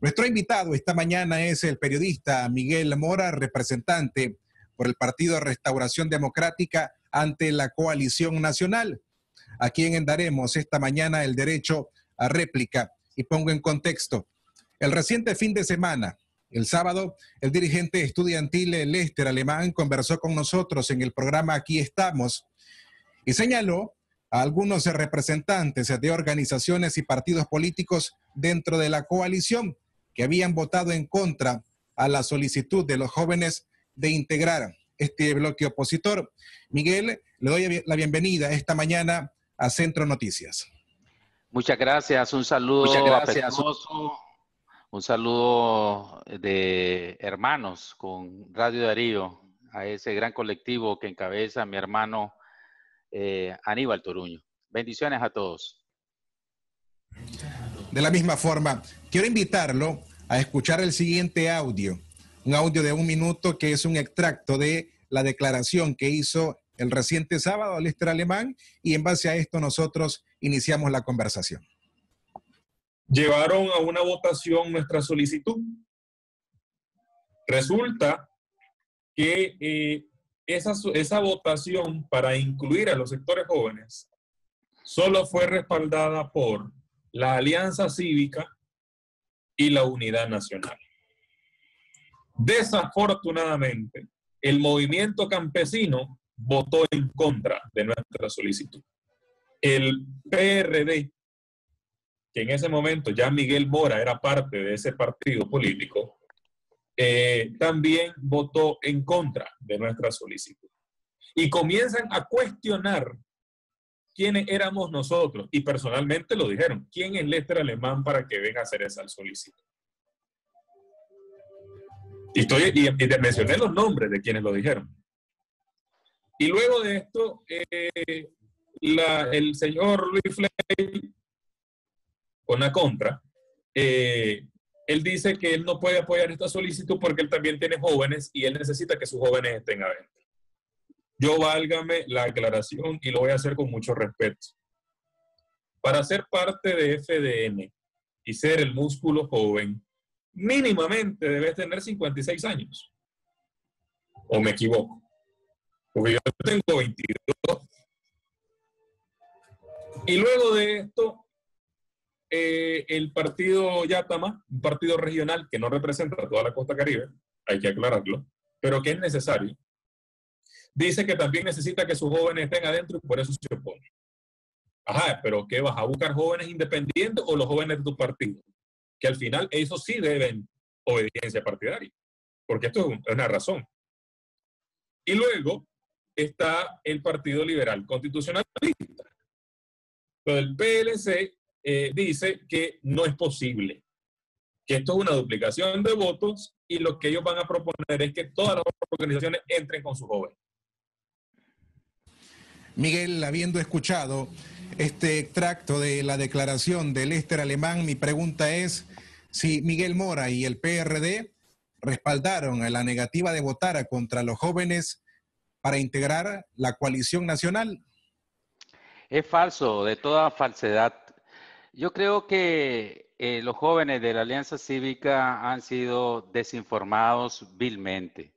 Nuestro invitado esta mañana es el periodista Miguel Mora, representante por el Partido Restauración Democrática ante la coalición nacional, a quien daremos esta mañana el derecho a réplica. Y pongo en contexto, el reciente fin de semana, el sábado, el dirigente estudiantil Lester Alemán conversó con nosotros en el programa Aquí estamos y señaló a algunos representantes de organizaciones y partidos políticos dentro de la coalición que habían votado en contra a la solicitud de los jóvenes de integrar este bloque opositor. Miguel, le doy la bienvenida esta mañana a Centro Noticias. Muchas gracias, un saludo. Muchas gracias. Un saludo de hermanos con Radio Darío, a ese gran colectivo que encabeza mi hermano eh, Aníbal Toruño. Bendiciones a todos. De la misma forma, Quiero invitarlo a escuchar el siguiente audio, un audio de un minuto que es un extracto de la declaración que hizo el reciente sábado Lester Alemán y en base a esto nosotros iniciamos la conversación. Llevaron a una votación nuestra solicitud. Resulta que eh, esa, esa votación para incluir a los sectores jóvenes solo fue respaldada por la Alianza Cívica, y la unidad nacional. Desafortunadamente, el movimiento campesino votó en contra de nuestra solicitud. El PRD, que en ese momento ya Miguel Mora era parte de ese partido político, eh, también votó en contra de nuestra solicitud. Y comienzan a cuestionar quiénes éramos nosotros y personalmente lo dijeron. ¿Quién es Letra Alemán para que venga a hacer esa solicitud? Y, estoy, mencioné los nombres de quienes lo dijeron. Y luego de esto, eh, el señor Luis Flay, con la contra, eh, él dice que él no puede apoyar esta solicitud porque él también tiene jóvenes y él necesita que sus jóvenes estén a yo válgame la aclaración y lo voy a hacer con mucho respeto. Para ser parte de FDN y ser el músculo joven, mínimamente debes tener 56 años. ¿O me equivoco? Porque yo tengo 22. Y luego de esto, eh, el partido Yatama, un partido regional que no representa a toda la costa caribe, hay que aclararlo, pero que es necesario, dice que también necesita que sus jóvenes estén adentro y por eso se opone. Ajá, pero ¿qué vas a buscar jóvenes independientes o los jóvenes de tu partido? Que al final eso sí deben obediencia partidaria, porque esto es, una razón. Y luego está el Partido Liberal Constitucionalista. Pero el PLC eh, dice que no es posible, que esto es una duplicación de votos y lo que ellos van a proponer es que todas las organizaciones entren con sus jóvenes. Miguel, habiendo escuchado este extracto de la declaración del Lester Alemán, mi pregunta es si Miguel Mora y el PRD respaldaron la negativa de votar contra los jóvenes para integrar la coalición nacional. Es falso, de toda falsedad. Yo creo que eh, los jóvenes de la Alianza Cívica han sido desinformados vilmente,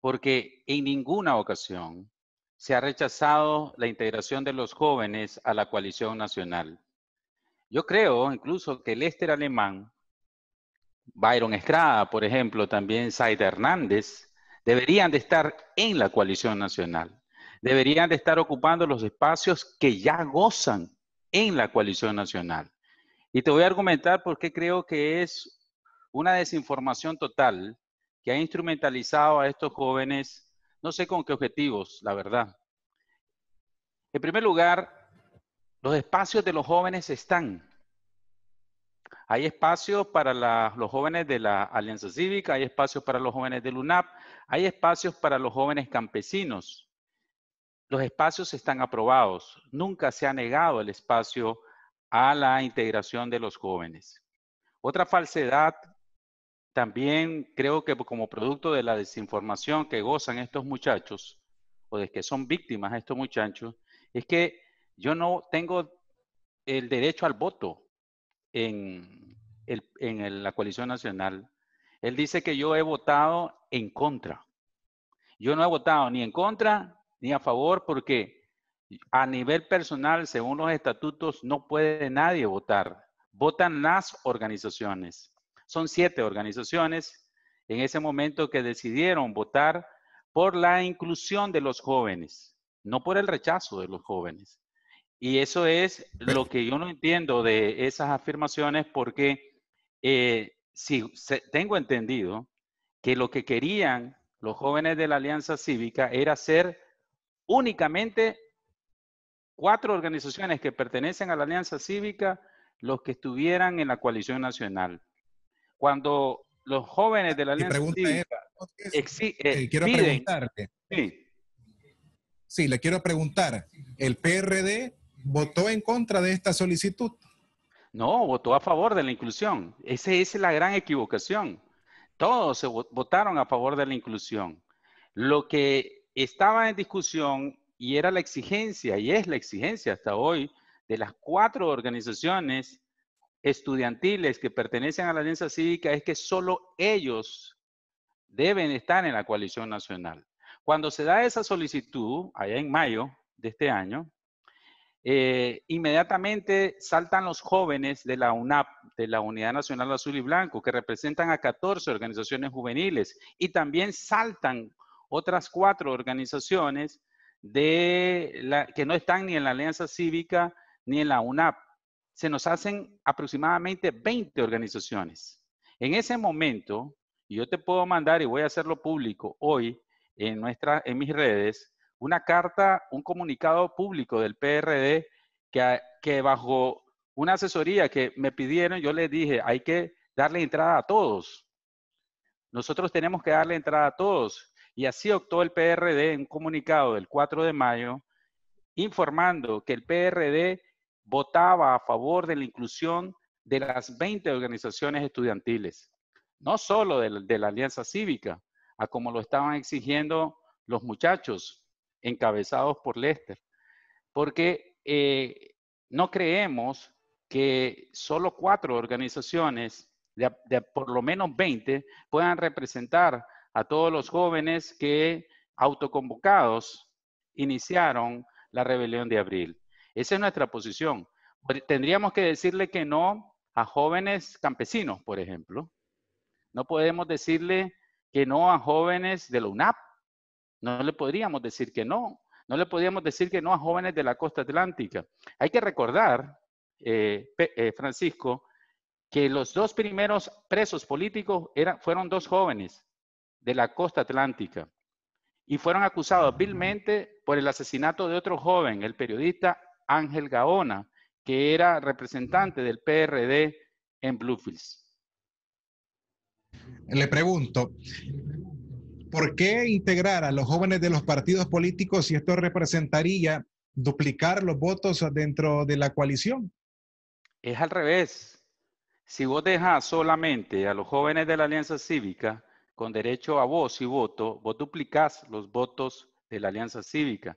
porque en ninguna ocasión se ha rechazado la integración de los jóvenes a la coalición nacional. Yo creo incluso que Lester Alemán, Byron Estrada, por ejemplo, también Said Hernández, deberían de estar en la coalición nacional, deberían de estar ocupando los espacios que ya gozan en la coalición nacional. Y te voy a argumentar por qué creo que es una desinformación total que ha instrumentalizado a estos jóvenes no sé con qué objetivos, la verdad. En primer lugar, los espacios de los jóvenes están. Hay espacios para los jóvenes de la Alianza Cívica, hay espacios para los jóvenes del UNAP, hay espacios para los jóvenes campesinos. Los espacios están aprobados. Nunca se ha negado el espacio a la integración de los jóvenes. Otra falsedad también creo que como producto de la desinformación que gozan estos muchachos, o de que son víctimas estos muchachos, es que yo no tengo el derecho al voto en, en la coalición nacional. Él dice que yo he votado en contra. Yo no he votado ni en contra ni a favor porque a nivel personal, según los estatutos, no puede nadie votar. Votan las organizaciones. Son siete organizaciones en ese momento que decidieron votar por la inclusión de los jóvenes, no por el rechazo de los jóvenes. Y eso es lo que yo no entiendo de esas afirmaciones porque eh, si se, tengo entendido que lo que querían los jóvenes de la Alianza Cívica era ser únicamente cuatro organizaciones que pertenecen a la Alianza Cívica los que estuvieran en la coalición nacional. Cuando los jóvenes de la Alianza Cívica eh, quiero piden, Sí. sí, le quiero preguntar. ¿El PRD votó en contra de esta solicitud? No, votó a favor de la inclusión. Esa, es la gran equivocación. Todos se votaron a favor de la inclusión. Lo que estaba en discusión y era la exigencia, y es la exigencia hasta hoy, de las cuatro organizaciones estudiantiles que pertenecen a la Alianza Cívica es que solo ellos deben estar en la coalición nacional. Cuando se da esa solicitud, allá en mayo de este año, eh, inmediatamente saltan los jóvenes de la UNAP, de la Unidad Nacional Azul y Blanco, que representan a 14 organizaciones juveniles, y también saltan otras cuatro organizaciones de la, que no están ni en la Alianza Cívica ni en la UNAP se nos hacen aproximadamente 20 organizaciones. En ese momento, y yo te puedo mandar, y voy a hacerlo público hoy en, nuestra, en mis redes, una carta, un comunicado público del PRD que, que bajo una asesoría que me pidieron, yo les dije, hay que darle entrada a todos. Nosotros tenemos que darle entrada a todos. Y así optó el PRD en un comunicado del 4 de mayo, informando que el PRD votaba a favor de la inclusión de las 20 organizaciones estudiantiles, no solo de, la Alianza Cívica, a como lo estaban exigiendo los muchachos encabezados por Lester, porque eh, no creemos que solo cuatro organizaciones, de, por lo menos 20, puedan representar a todos los jóvenes que autoconvocados iniciaron la rebelión de abril. Esa es nuestra posición. Tendríamos que decirle que no a jóvenes campesinos, por ejemplo. No podemos decirle que no a jóvenes de la UNAP. No le podríamos decir que no. No le podríamos decir que no a jóvenes de la costa atlántica. Hay que recordar, eh, eh, Francisco, que los dos primeros presos políticos fueron dos jóvenes de la costa atlántica y fueron acusados vilmente por el asesinato de otro joven, el periodista Ángel Gaona, que era representante del PRD en Bluefields. Le pregunto, ¿por qué integrar a los jóvenes de los partidos políticos si esto representaría duplicar los votos dentro de la coalición? Es al revés. Si vos dejas solamente a los jóvenes de la Alianza Cívica con derecho a voz y voto, vos duplicás los votos de la Alianza Cívica.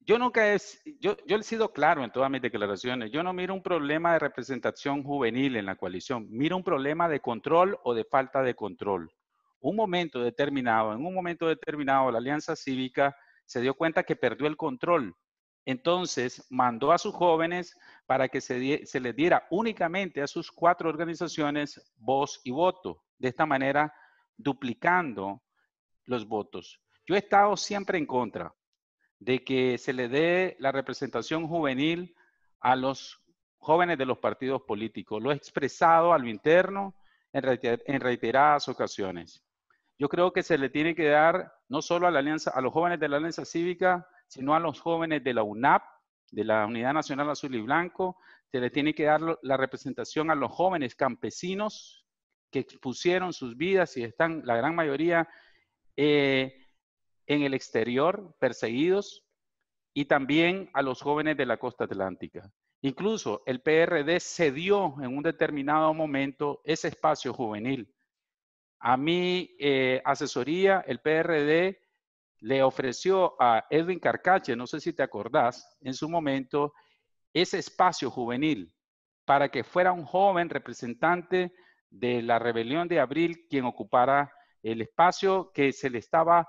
Yo nunca he, yo, he sido claro en todas mis declaraciones. Yo no miro un problema de representación juvenil en la coalición. Miro un problema de control o de falta de control. Un momento determinado, en un momento determinado, la Alianza Cívica se dio cuenta que perdió el control. Entonces mandó a sus jóvenes para que se, se les diera únicamente a sus cuatro organizaciones voz y voto. De esta manera, duplicando los votos. Yo he estado siempre en contra de que se le dé la representación juvenil a los jóvenes de los partidos políticos. Lo he expresado a lo interno en, reiteradas ocasiones. Yo creo que se le tiene que dar no solo a, la alianza, a los jóvenes de la Alianza Cívica, sino a los jóvenes de la UNAP, de la Unidad Nacional Azul y Blanco, se le tiene que dar la representación a los jóvenes campesinos que expusieron sus vidas y están, la gran mayoría, eh, en el exterior, perseguidos, y también a los jóvenes de la costa atlántica. Incluso el PRD cedió en un determinado momento ese espacio juvenil. A mi eh, asesoría, el PRD le ofreció a Edwin Carcache, no sé si te acordás, en su momento, ese espacio juvenil para que fuera un joven representante de la rebelión de abril quien ocupara el espacio que se le estaba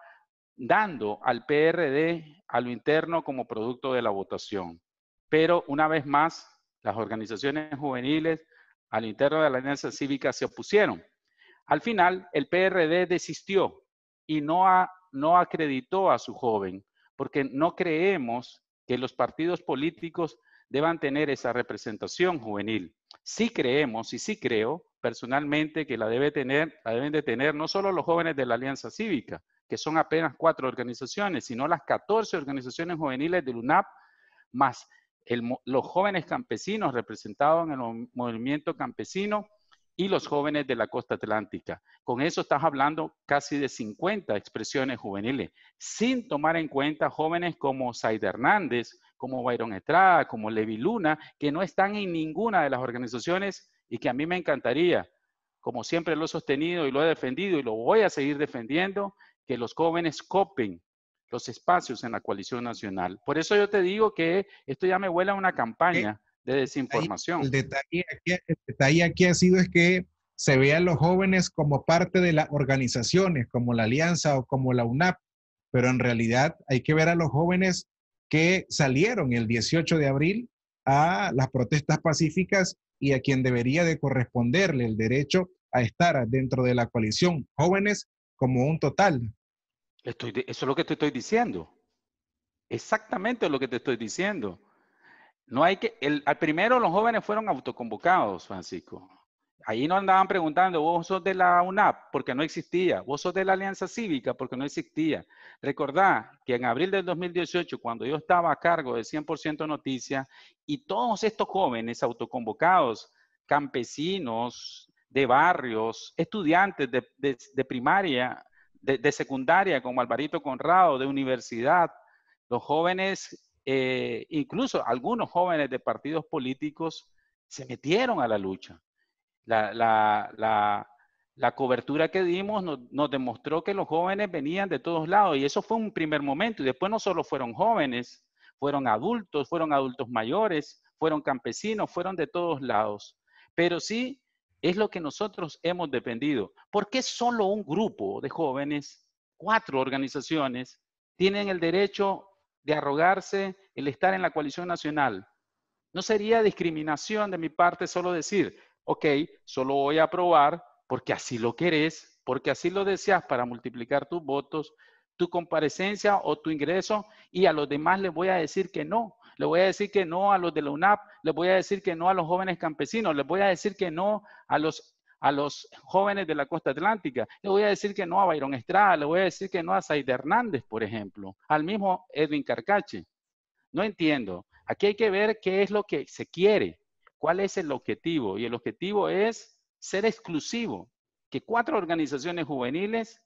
dando al PRD a lo interno como producto de la votación. Pero una vez más, las organizaciones juveniles al interno de la Alianza Cívica se opusieron. Al final, el PRD desistió y no, acreditó a su joven, porque no creemos que los partidos políticos deban tener esa representación juvenil. Sí creemos y sí creo personalmente que la, deben de tener no solo los jóvenes de la Alianza Cívica, que son apenas cuatro organizaciones, sino las 14 organizaciones juveniles del UNAP, más los jóvenes campesinos representados en el movimiento campesino y los jóvenes de la costa atlántica. Con eso estás hablando casi de 50 expresiones juveniles, sin tomar en cuenta jóvenes como said Hernández, como Byron Estrada, como Levi Luna, que no están en ninguna de las organizaciones y que a mí me encantaría, como siempre lo he sostenido y lo he defendido y lo voy a seguir defendiendo, que los jóvenes copen los espacios en la coalición nacional. Por eso yo te digo que esto ya me vuela a una eh, campaña de desinformación. El detalle, aquí, aquí ha sido es que se vean los jóvenes como parte de las organizaciones, como la Alianza o como la UNAP, pero en realidad hay que ver a los jóvenes que salieron el 18 de abril a las protestas pacíficas y a quien debería de corresponderle el derecho a estar dentro de la coalición. Jóvenes como un total, eso es lo que te estoy diciendo. Exactamente lo que te estoy diciendo. No hay que, al primero los jóvenes fueron autoconvocados, Francisco. Ahí no andaban preguntando, vos sos de la UNAP, porque no existía. Vos sos de la Alianza Cívica, porque no existía. Recordá que en abril del 2018, cuando yo estaba a cargo de 100% Noticias, y todos estos jóvenes autoconvocados, campesinos de barrios, estudiantes de primaria, de, secundaria como Alvarito Conrado, de universidad, los jóvenes, eh, incluso algunos jóvenes de partidos políticos, se metieron a la lucha. La, cobertura que dimos nos, nos, demostró que los jóvenes venían de todos lados y eso fue un primer momento. Y después no solo fueron jóvenes, fueron adultos, fueron adultos mayores, fueron campesinos, fueron de todos lados. Pero sí es lo que nosotros hemos dependido. ¿Por qué solo un grupo de jóvenes, cuatro organizaciones, tienen el derecho de arrogarse el estar en la coalición nacional? No sería discriminación de mi parte solo decir, ok, solo voy a aprobar porque así lo querés, porque así lo deseas para multiplicar tus votos, tu comparecencia o tu ingreso y a los demás les voy a decir que no le voy a decir que no a los de la UNAP, les voy a decir que no a los jóvenes campesinos, les voy a decir que no a los a los jóvenes de la costa atlántica. Le voy a decir que no a Byron Estrada, le voy a decir que no a Said Hernández, por ejemplo, al mismo Edwin Carcache. No entiendo. Aquí hay que ver qué es lo que se quiere, cuál es el objetivo. Y el objetivo es ser exclusivo, que cuatro organizaciones juveniles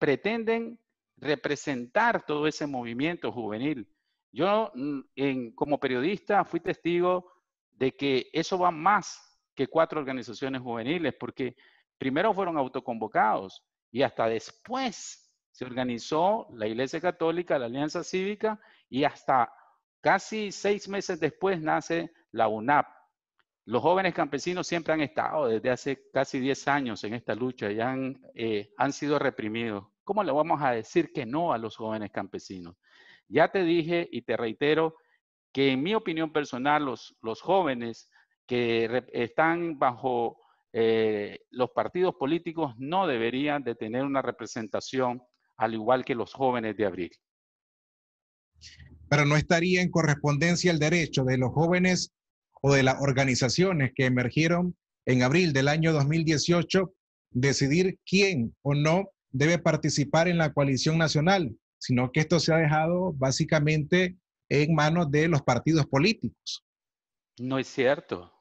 pretenden representar todo ese movimiento juvenil. Yo, mm, como periodista, fui testigo de que eso va más que cuatro organizaciones juveniles, porque primero fueron autoconvocados y hasta después se organizó la Iglesia Católica, la Alianza Cívica y hasta casi seis meses después nace la UNAP. Los jóvenes campesinos siempre han estado desde hace casi 10 años en esta lucha y han, eh, han sido reprimidos. ¿Cómo le vamos a decir que no a los jóvenes campesinos? Ya te dije y te reitero que en mi opinión personal los, jóvenes que están bajo eh, los partidos políticos no deberían de tener una representación al igual que los jóvenes de abril. Pero no estaría en correspondencia el derecho de los jóvenes o de las organizaciones que emergieron en abril del año 2018 decidir quién o no debe participar en la coalición nacional sino que esto se ha dejado básicamente en manos de los partidos políticos. No es cierto.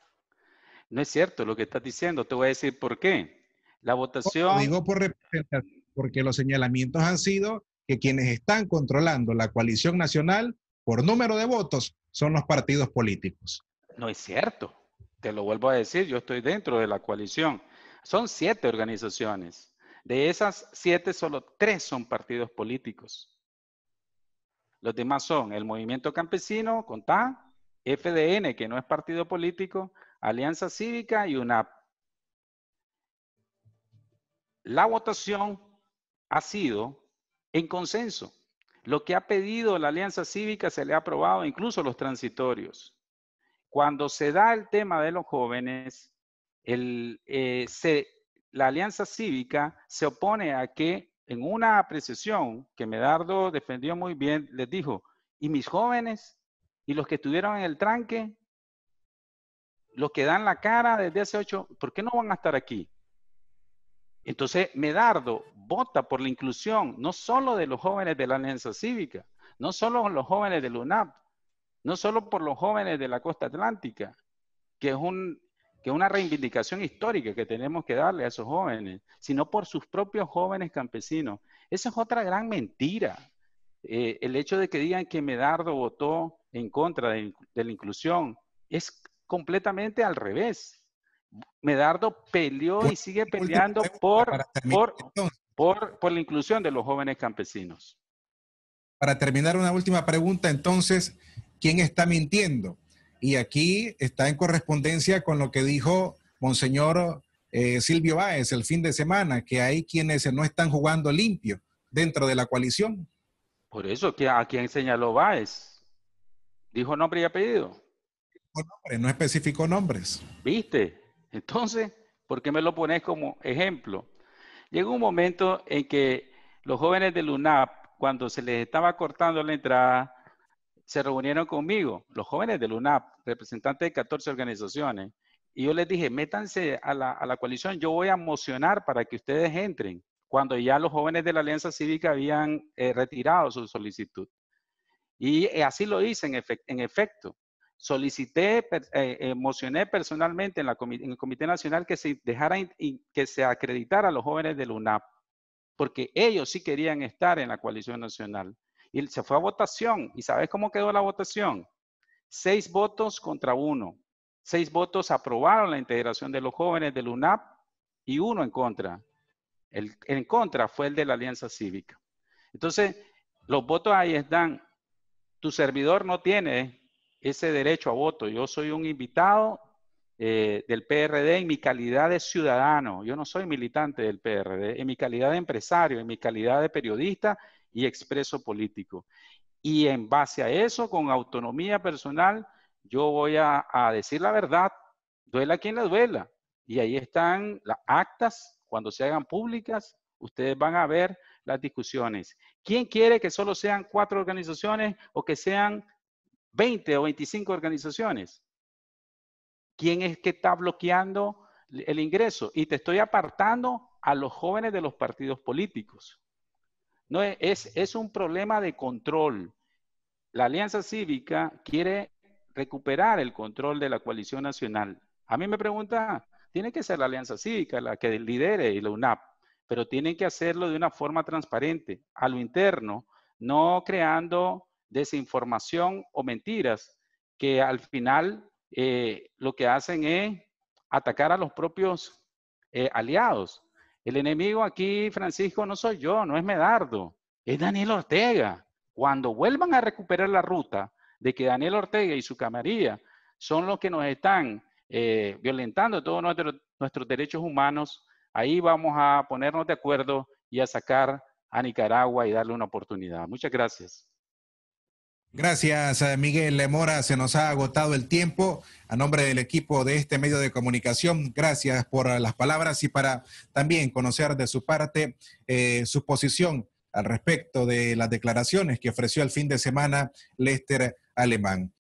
No es cierto lo que estás diciendo. Te voy a decir por qué. La votación... digo por representación, porque los señalamientos han sido que quienes están controlando la coalición nacional por número de votos son los partidos políticos. No es cierto. Te lo vuelvo a decir, yo estoy dentro de la coalición. Son siete organizaciones. De esas siete, solo tres son partidos políticos. Los demás son el Movimiento Campesino, CONTA, FDN, que no es partido político, Alianza Cívica y UNAP. La votación ha sido en consenso. Lo que ha pedido la Alianza Cívica se le ha aprobado, incluso los transitorios. Cuando se da el tema de los jóvenes, el, eh, la Alianza Cívica se opone a que en una apreciación que Medardo defendió muy bien, les dijo, y mis jóvenes, y los que estuvieron en el tranque, los que dan la cara desde hace ocho, ¿por qué no van a estar aquí? Entonces, Medardo vota por la inclusión no solo de los jóvenes de la Alianza Cívica, no solo los jóvenes del UNAP, no solo por los jóvenes de la costa atlántica, que es un que es una reivindicación histórica que tenemos que darle a esos jóvenes, sino por sus propios jóvenes campesinos. Esa es otra gran mentira. Eh, el hecho de que digan que Medardo votó en contra de, la inclusión es completamente al revés. Medardo peleó y sigue peleando por, por, por, la inclusión de los jóvenes campesinos. Para terminar, una última pregunta, entonces, ¿quién está mintiendo? Y aquí está en correspondencia con lo que dijo Monseñor eh, Silvio Báez el fin de semana, que hay quienes no están jugando limpio dentro de la coalición. Por eso, ¿a quién señaló Báez? ¿Dijo nombre y apellido? Nombre, no especificó nombres. ¿Viste? Entonces, ¿por qué me lo pones como ejemplo? Llegó un momento en que los jóvenes del Lunap cuando se les estaba cortando la entrada, se reunieron conmigo, los jóvenes del UNAP, representantes de 14 organizaciones, y yo les dije, métanse a la, coalición, yo voy a mocionar para que ustedes entren, cuando ya los jóvenes de la Alianza Cívica habían eh, retirado su solicitud. Y eh, así lo hice en, efecto. Solicité, eh, mocioné personalmente en, la el Comité Nacional que se dejara que se acreditara a los jóvenes del UNAP, porque ellos sí querían estar en la coalición nacional. Y se fue a votación. ¿Y sabes cómo quedó la votación? Seis votos contra uno. Seis votos aprobaron la integración de los jóvenes del UNAP y uno en contra. El en contra fue el de la Alianza Cívica. Entonces, los votos ahí están. Tu servidor no tiene ese derecho a voto. Yo soy un invitado eh, del PRD en mi calidad de ciudadano. Yo no soy militante del PRD, en mi calidad de empresario, en mi calidad de periodista y expreso político. Y en base a eso, con autonomía personal, yo voy a, decir la verdad, duela quien la duela. Y ahí están las actas, cuando se hagan públicas, ustedes van a ver las discusiones. ¿Quién quiere que solo sean cuatro organizaciones o que sean 20 o 25 organizaciones? ¿Quién es que está bloqueando el ingreso? Y te estoy apartando a los jóvenes de los partidos políticos. No, es, un problema de control. La Alianza Cívica quiere recuperar el control de la coalición nacional. A mí me pregunta, tiene que ser la Alianza Cívica la que lidere y la UNAP, pero tienen que hacerlo de una forma transparente, a lo interno, no creando desinformación o mentiras que al final eh, lo que hacen es atacar a los propios eh, aliados. El enemigo aquí, Francisco, no soy yo, no es Medardo, es Daniel Ortega. Cuando vuelvan a recuperar la ruta de que Daniel Ortega y su camarilla son los que nos están eh, violentando todos nuestros derechos humanos, ahí vamos a ponernos de acuerdo y a sacar a Nicaragua y darle una oportunidad. Muchas gracias. Gracias, eh, Miguel Mora. Se nos ha agotado el tiempo. A nombre del equipo de este medio de comunicación, gracias por eh, las palabras y para también conocer de su parte eh, su posición al respecto de las declaraciones que ofreció el fin de semana Lester Alemán.